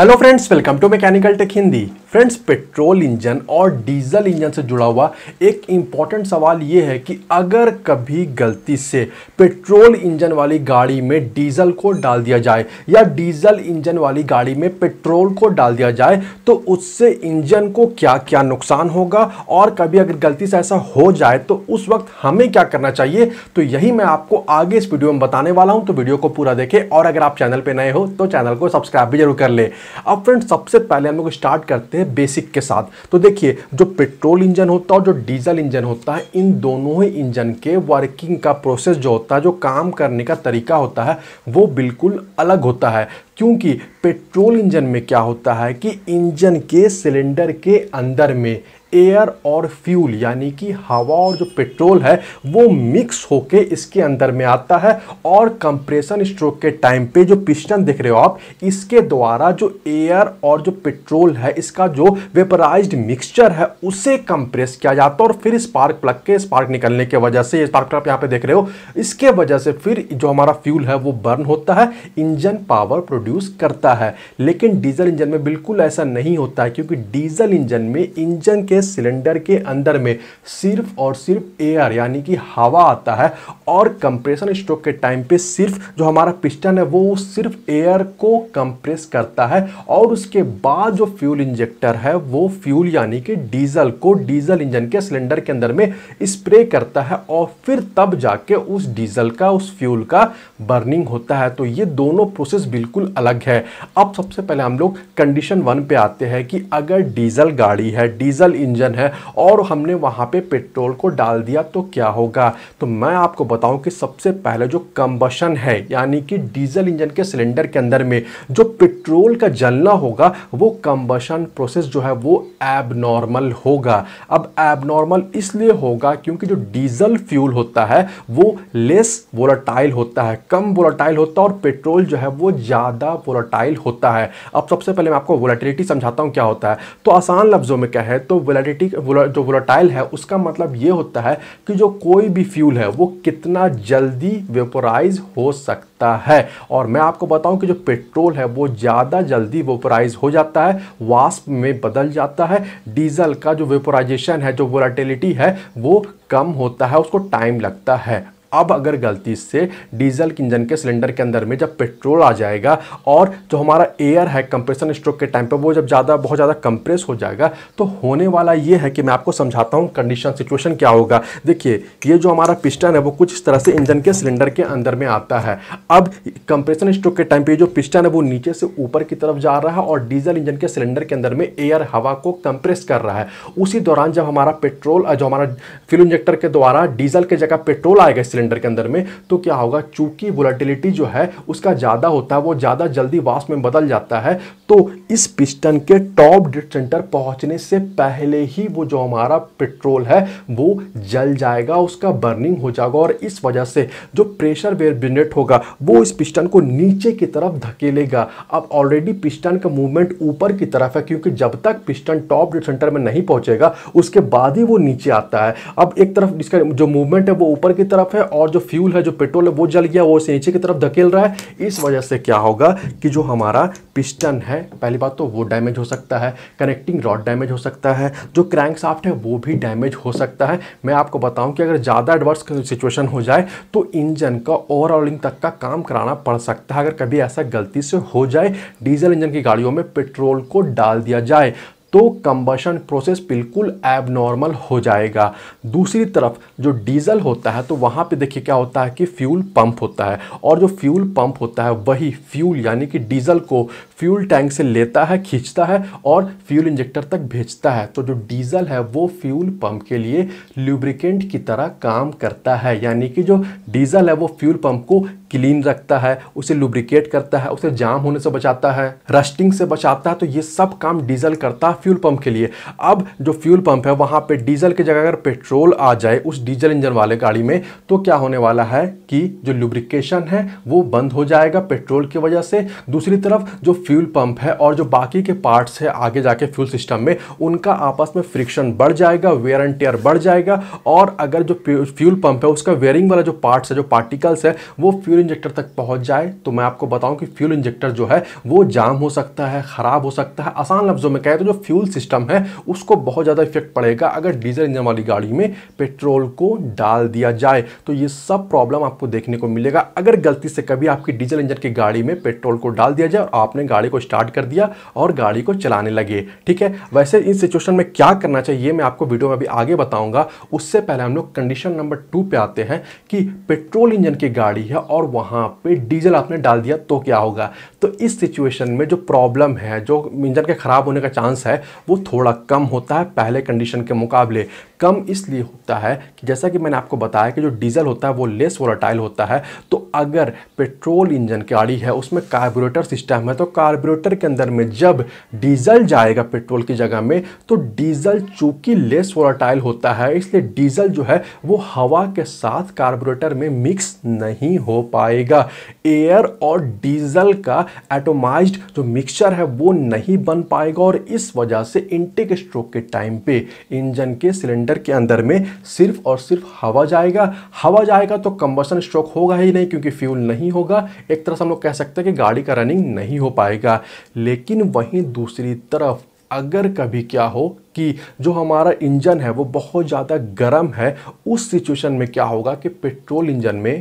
hello friends welcome to mechanical tech Hindi friends petrol engine और diesel engine से जुड़ा हुआ एक इम्पॉर्टेंट सवाल ये है कि अगर कभी गलती से पेट्रोल इंजन वाली गाड़ी में डीजल को डाल दिया जाए या डीजल इंजन वाली गाड़ी में पेट्रोल को डाल दिया जाए तो उससे इंजन को क्या क्या नुकसान होगा और कभी अगर गलती से ऐसा हो जाए तो उस वक्त हमें क्या करना चाहिए तो यही मैं आपको आगे इस वीडियो में बताने वाला हूँ तो वीडियो को पूरा देखें और अगर आप चैनल पर नए हो तो चैनल को सब्सक्राइब भी जरूर कर लें अब फ्रेंड सबसे पहले हम लोग स्टार्ट करते हैं बेसिक के साथ तो देखिए जो पेट्रोल इंजन होता है और जो डीजल इंजन होता है इन दोनों ही इंजन के वर्किंग का प्रोसेस जो होता है जो काम करने का तरीका होता है वो बिल्कुल अलग होता है क्योंकि पेट्रोल इंजन में क्या होता है कि इंजन के सिलेंडर के अंदर में एयर और फ्यूल यानी कि हवा और जो पेट्रोल है वो मिक्स होके इसके अंदर में आता है और कंप्रेशन स्ट्रोक के टाइम पे जो पिस्टन देख रहे हो आप इसके द्वारा जो एयर और जो पेट्रोल है इसका जो वेपराइज्ड मिक्सचर है उसे कंप्रेस किया जाता है और फिर स्पार्क प्लग के स्पार्क निकलने के वजह से स्पार्क प्लग यहाँ पे देख रहे हो इसके वजह से फिर जो हमारा फ्यूल है वो बर्न होता है इंजन पावर प्रोड्यूस करता है लेकिन डीजल इंजन में बिल्कुल ऐसा नहीं होता है क्योंकि डीजल इंजन में इंजन के सिलेंडर के अंदर में सिर्फ और सिर्फ एयर यानी कि हवा आता है और कंप्रेशन स्ट्रोक के टाइम पे सिर्फ जो हमारा पिस्टन है वो सिर्फ एयर को कंप्रेस करता है और उसके बाद जो फ्यूल इंजेक्टर है वो फ्यूल यानी कि डीजल को डीजल इंजन के सिलेंडर के अंदर में स्प्रे करता है और फिर तब जाके उस डीजल का उस फ्यूल का बर्निंग होता है तो ये दोनों प्रोसेस बिल्कुल अलग है अब सबसे पहले हम लोग कंडीशन वन पे आते हैं कि अगर डीजल गाड़ी है डीजल इंजन इंजन है और हमने वहाँ पे पेट्रोल को डाल दिया तो क्या होगा तो मैं आपको बताऊँ कि सबसे पहले जो कम्बशन है यानी कि डीजल इंजन के सिलेंडर के अंदर में जो पेट्रोल का जलना होगा वो कम्बशन प्रोसेस जो है वो एबनॉर्मल होगा अब एबनॉर्मल इसलिए होगा क्योंकि जो डीजल फ्यूल होता है वो लेस वोलाटाइल होता है कम वोलाटाइल होता है और पेट्रोल जो है वो ज़्यादा वोलाटाइल होता है अब सबसे पहले मैं आपको वोलाटिलिटी समझाता हूँ क्या होता है तो आसान लफ्ज़ों में क्या है तो वोला वोलाडिटी जो वोलाटाइल है उसका मतलब ये होता है कि जो कोई भी फ्यूल है वो कितना जल्दी वेपोराइज हो सकता है और मैं आपको बताऊं कि जो पेट्रोल है वो ज़्यादा जल्दी वेपोराइज हो जाता है वास्प में बदल जाता है डीजल का जो वेपोराइजेशन है जो वोलाटिलिटी है वो कम होता है उसको टाइम लगता है अब अगर गलती से डीजल इंजन के सिलेंडर के अंदर में जब पेट्रोल आ जाएगा और जो हमारा एयर है कंप्रेशन स्ट्रोक के टाइम पर वो जब ज़्यादा बहुत ज़्यादा कंप्रेस हो जाएगा तो होने वाला ये है कि मैं आपको समझाता हूँ कंडीशन सिचुएशन क्या होगा देखिए ये जो हमारा पिस्टन है वो कुछ इस तरह से इंजन के सिलेंडर के अंदर में आता है अब कंप्रेशन स्ट्रोक के टाइम पर जो पिस्टन है वो नीचे से ऊपर की तरफ जा रहा है और डीजल इंजन के सिलेंडर के अंदर में एयर हवा को कंप्रेस कर रहा है उसी दौरान जब हमारा पेट्रोल जो हमारा फ्यूल इंजेक्टर के द्वारा डीजल के जगह पेट्रोल आएगा सिलेंडर के अंदर में तो क्या होगा चूंकि वोलाटिलिटी जो है उसका ज़्यादा होता है वो ज़्यादा जल्दी वास्प में बदल जाता है तो इस पिस्टन के टॉप डेड सेंटर पहुंचने से पहले ही वो जो हमारा पेट्रोल है वो जल जाएगा उसका बर्निंग हो जाएगा और इस वजह से जो प्रेशर वेयर बिनेट होगा वो इस पिस्टन को नीचे की तरफ धकेलेगा अब ऑलरेडी पिस्टन का मूवमेंट ऊपर की तरफ है क्योंकि जब तक पिस्टन टॉप डेड सेंटर में नहीं पहुंचेगा उसके बाद ही वो नीचे आता है अब एक तरफ इसका जो मूवमेंट है वो ऊपर की तरफ है और जो फ्यूल है जो पेट्रोल है वो जल गया वो इसे नीचे की तरफ धकेल रहा है इस वजह से क्या होगा कि जो हमारा पिस्टन है पहली बात तो वो डैमेज हो सकता है कनेक्टिंग रॉड डैमेज हो सकता है जो क्रैंक साफ्ट है वो भी डैमेज हो सकता है मैं आपको बताऊँ कि अगर ज़्यादा एडवर्स सिचुएशन हो जाए तो इंजन का ओवरऑलिंग तक का काम कराना पड़ सकता है अगर कभी ऐसा गलती से हो जाए डीजल इंजन की गाड़ियों में पेट्रोल को डाल दिया जाए तो कंबशन प्रोसेस बिल्कुल एबनॉर्मल हो जाएगा दूसरी तरफ जो डीजल होता है तो वहाँ पे देखिए क्या होता है कि फ्यूल पंप होता है और जो फ्यूल पंप होता है वही फ्यूल यानी कि डीजल को फ्यूल टैंक से लेता है खींचता है और फ्यूल इंजेक्टर तक भेजता है तो जो डीजल है वो फ्यूल पंप के लिए ल्यूब्रिकेंट की तरह काम करता है यानी कि जो डीजल है वो फ्यूल पंप को क्लीन रखता है उसे लुब्रिकेट करता है उसे जाम होने से बचाता है रस्टिंग से बचाता है तो ये सब काम डीजल करता है फ्यूल पंप के लिए अब जो फ्यूल पंप है वहाँ पे डीजल की जगह अगर पेट्रोल आ जाए उस डीजल इंजन वाले गाड़ी में तो क्या होने वाला है कि जो लुब्रिकेशन है वो बंद हो जाएगा पेट्रोल की वजह से दूसरी तरफ जो फ्यूल पंप है और जो बाकी के पार्ट्स है आगे जाके फ्यूल सिस्टम में उनका आपस में फ्रिक्शन बढ़ जाएगा वेयर एंड टेयर बढ़ जाएगा और अगर जो फ्यूल पंप है उसका वेयरिंग वाला जो पार्ट्स है जो पार्टिकल्स है वो फ्यूल इंजेक्टर तक पहुंच जाए तो मैं आपको बताऊं कि फ्यूल इंजेक्टर जो है वो जाम हो सकता है ख़राब हो सकता है आसान लफ्ज़ों में कहें तो जो फ्यूल सिस्टम है उसको बहुत ज़्यादा इफेक्ट पड़ेगा अगर डीजल इंजन वाली गाड़ी में पेट्रोल को डाल दिया जाए तो ये सब प्रॉब्लम आपको देखने को मिलेगा अगर गलती से कभी आपकी डीजल इंजन की गाड़ी में पेट्रोल को डाल दिया जाए और आपने गाड़ी को स्टार्ट कर दिया और गाड़ी को चलाने लगे ठीक है वैसे इन सिचुएशन में क्या करना चाहिए मैं आपको वीडियो में अभी आगे बताऊँगा उससे पहले हम लोग कंडीशन नंबर टू पर आते हैं कि पेट्रोल इंजन की गाड़ी है और वहाँ पे डीजल आपने डाल दिया तो क्या होगा तो इस सिचुएशन में जो प्रॉब्लम है जो इंजन के ख़राब होने का चांस है वो थोड़ा कम होता है पहले कंडीशन के मुकाबले कम इसलिए होता है कि जैसा कि मैंने आपको बताया कि जो डीजल होता है वो लेस वोलाटाइल होता है तो अगर पेट्रोल इंजन गाड़ी है उसमें कार्बोरेटर सिस्टम है तो कार्बोरेटर के अंदर में जब डीजल जाएगा पेट्रोल की जगह में तो डीजल चूंकि लेस वोलाटाइल होता है इसलिए डीजल जो है वो हवा के साथ कार्बोरेटर में मिक्स नहीं हो पाएगा एयर और डीजल का एटोमाइज जो मिक्सचर है वो नहीं बन पाएगा और इस वजह से इंटेक स्ट्रोक के टाइम पे इंजन के सिलेंडर सिलेंडर के अंदर में सिर्फ और सिर्फ हवा जाएगा हवा जाएगा तो कंबसन स्ट्रोक होगा ही नहीं क्योंकि फ्यूल नहीं होगा एक तरह से हम लोग कह सकते हैं कि गाड़ी का रनिंग नहीं हो पाएगा लेकिन वहीं दूसरी तरफ अगर कभी क्या हो कि जो हमारा इंजन है वो बहुत ज़्यादा गर्म है उस सिचुएशन में क्या होगा कि पेट्रोल इंजन में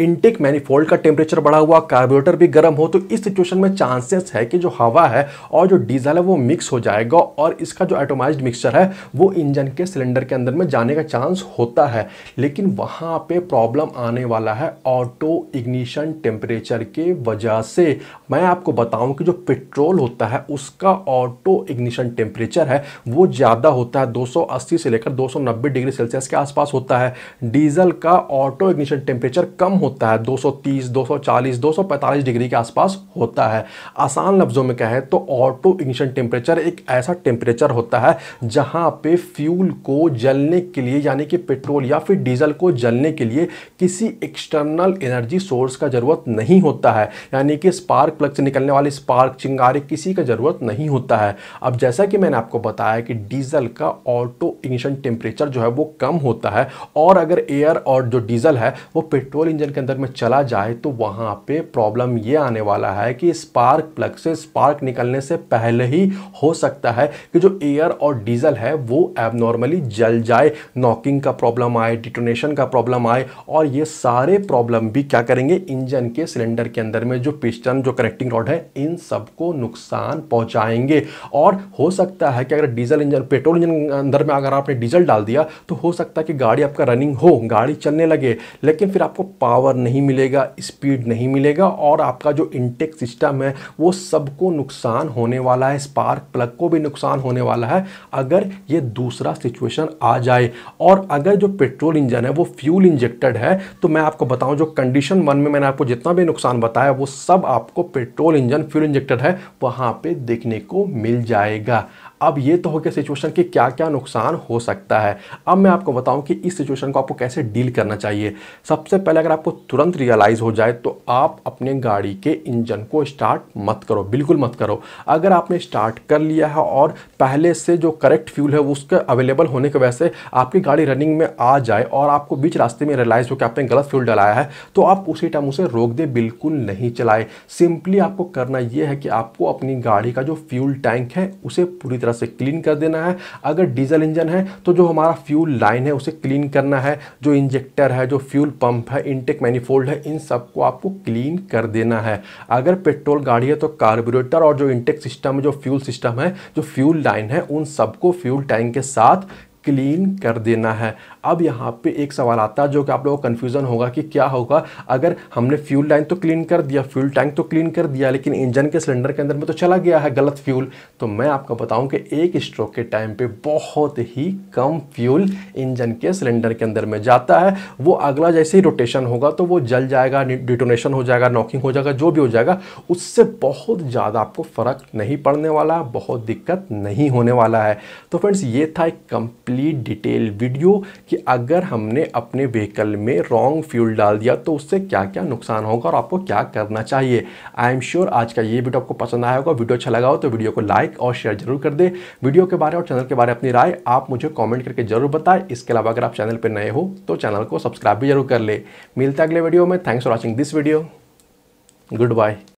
इनटेक मैनिफोल्ड का टेम्परेचर बढ़ा हुआ कार्बोरेटर भी गर्म हो तो इस सिचुएशन में चांसेस है कि जो हवा है और जो डीजल है वो मिक्स हो जाएगा और इसका जो एटोमाइज मिक्सचर है वो इंजन के सिलेंडर के अंदर में जाने का चांस होता है लेकिन वहाँ पे प्रॉब्लम आने वाला है ऑटो इग्निशन टेम्परेचर के वजह से मैं आपको बताऊँ कि जो पेट्रोल होता है उसका ऑटो इग्निशन टेम्परेचर है वो ज़्यादा होता है 280 से लेकर 290 डिग्री सेल्सियस के आसपास होता है डीजल का ऑटो इग्निशन टेम्परेचर कम होता है 230, 240, 245 डिग्री के आसपास होता है आसान लफ्ज़ों में कहें तो ऑटो इग्निशन टेम्परेचर एक ऐसा टेम्परेचर होता है जहां पे फ्यूल को जलने के लिए यानी कि पेट्रोल या फिर डीजल को जलने के लिए किसी एक्सटर्नल एनर्जी सोर्स का ज़रूरत नहीं होता है यानी कि स्पार्क प्लग से निकलने वाले स्पार्क चिंगारे किसी का ज़रूरत नहीं होता है अब जैसा कि मैंने आपको बताया कि डीजल का ऑटो इग्निशन टेम्परेचर जो है वो कम होता है और अगर एयर और जो डीजल है वो पेट्रोल इंजन के अंदर में चला जाए तो वहाँ पे प्रॉब्लम ये आने वाला है कि स्पार्क प्लग से स्पार्क निकलने से पहले ही हो सकता है कि जो एयर और डीजल है वो एबनॉर्मली जल जाए नॉकिंग का प्रॉब्लम आए डिटोनेशन का प्रॉब्लम आए और ये सारे प्रॉब्लम भी क्या करेंगे इंजन के सिलेंडर के अंदर में जो पिस्टन जो कनेक्टिंग रॉड है इन सबको नुकसान पहुँचाएंगे और हो सकता है कि अगर डीजल इंजन पेट्रोल इंजन अंदर में अगर आपने डीजल डाल दिया तो हो सकता है कि गाड़ी आपका रनिंग हो गाड़ी चलने लगे लेकिन फिर आपको पावर पावर नहीं मिलेगा स्पीड नहीं मिलेगा और आपका जो इनटेक सिस्टम है वो सबको नुकसान होने वाला है स्पार्क प्लग को भी नुकसान होने वाला है अगर ये दूसरा सिचुएशन आ जाए और अगर जो पेट्रोल इंजन है वो फ्यूल इंजेक्टेड है तो मैं आपको बताऊं जो कंडीशन वन में मैंने आपको जितना भी नुकसान बताया वो सब आपको पेट्रोल इंजन फ्यूल इंजेक्टेड है वहाँ पर देखने को मिल जाएगा अब ये तो हो गया सिचुएशन के क्या क्या नुकसान हो सकता है अब मैं आपको बताऊं कि इस सिचुएशन को आपको कैसे डील करना चाहिए सबसे पहले अगर आपको तुरंत रियलाइज़ हो जाए तो आप अपने गाड़ी के इंजन को स्टार्ट मत करो बिल्कुल मत करो अगर आपने स्टार्ट कर लिया है और पहले से जो करेक्ट फ्यूल है उसके अवेलेबल होने की वजह से आपकी गाड़ी रनिंग में आ जाए और आपको बीच रास्ते में रियलाइज़ हो कि आपने गलत फ्यूल डलाया है तो आप उसी टाइम उसे रोक दे बिल्कुल नहीं चलाए सिंपली आपको करना यह है कि आपको अपनी गाड़ी का जो फ्यूल टैंक है उसे पूरी तरह तरह से क्लीन कर देना है अगर डीजल इंजन है तो जो हमारा फ्यूल लाइन है उसे क्लीन करना है जो इंजेक्टर है जो फ्यूल पंप है इनटेक मैनिफोल्ड है इन सबको आपको क्लीन कर देना है अगर पेट्रोल गाड़ी है तो कार्बोरेटर और जो इंटेक सिस्टम है जो फ्यूल सिस्टम है जो फ्यूल लाइन है उन सबको फ्यूल टैंक के साथ क्लीन कर देना है अब यहाँ पे एक सवाल आता है जो कि आप लोगों को कन्फ्यूज़न होगा कि क्या होगा अगर हमने फ्यूल लाइन तो क्लीन कर दिया फ्यूल टैंक तो क्लीन कर दिया लेकिन इंजन के सिलेंडर के अंदर में तो चला गया है गलत फ्यूल तो मैं आपको बताऊँ कि एक स्ट्रोक के टाइम पर बहुत ही कम फ्यूल इंजन के सिलेंडर के अंदर में जाता है वो अगला जैसे ही रोटेशन होगा तो वो जल जाएगा डिटोनेशन हो जाएगा नॉकिंग हो जाएगा जो भी हो जाएगा उससे बहुत ज़्यादा आपको फ़र्क नहीं पड़ने वाला बहुत दिक्कत नहीं होने वाला है तो फ्रेंड्स ये था एक कंप्लीट डिटेल वीडियो कि अगर हमने अपने व्हीकल में रॉन्ग फ्यूल डाल दिया तो उससे क्या क्या नुकसान होगा और आपको क्या करना चाहिए आई एम श्योर आज का ये वीडियो आपको पसंद आया होगा वीडियो अच्छा लगा हो तो वीडियो को लाइक और शेयर जरूर कर दे वीडियो के बारे और चैनल के बारे में अपनी राय आप मुझे कॉमेंट करके जरूर बताएं इसके अलावा अगर आप चैनल पर नए हो तो चैनल को सब्सक्राइब भी जरूर कर ले मिलता अगले वीडियो में thanks for watching this video good bye